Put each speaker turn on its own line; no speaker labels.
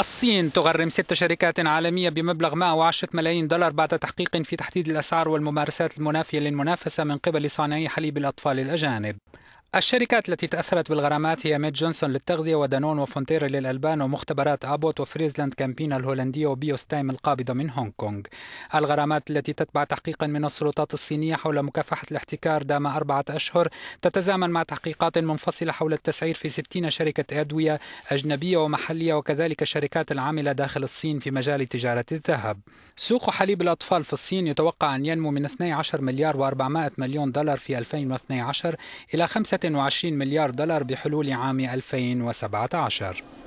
الصين تغرم ست شركات عالمية بمبلغ 110 ملايين دولار بعد تحقيق في تحديد الأسعار والممارسات المنافية للمنافسة من قبل صانعي حليب الأطفال الأجانب الشركات التي تأثرت بالغرامات هي ميد جونسون للتغذية ودانون وفونتيرا للألبان ومختبرات أبوت وفريزلاند كامبينا الهولندية وبيوستايم القابضة من هونغ كونغ الغرامات التي تتبع تحقيقا من السلطات الصينية حول مكافحة الاحتكار دام أربعة أشهر تتزامن مع تحقيقات منفصلة حول التسعير في 60 شركة أدوية أجنبية ومحلية وكذلك الشركات العاملة داخل الصين في مجال تجارة الذهب سوق حليب الأطفال في الصين يتوقع أن ينمو من 12 مليار و400 مليون دولار في 2012 إلى 5 25 مليار دولار بحلول عام 2017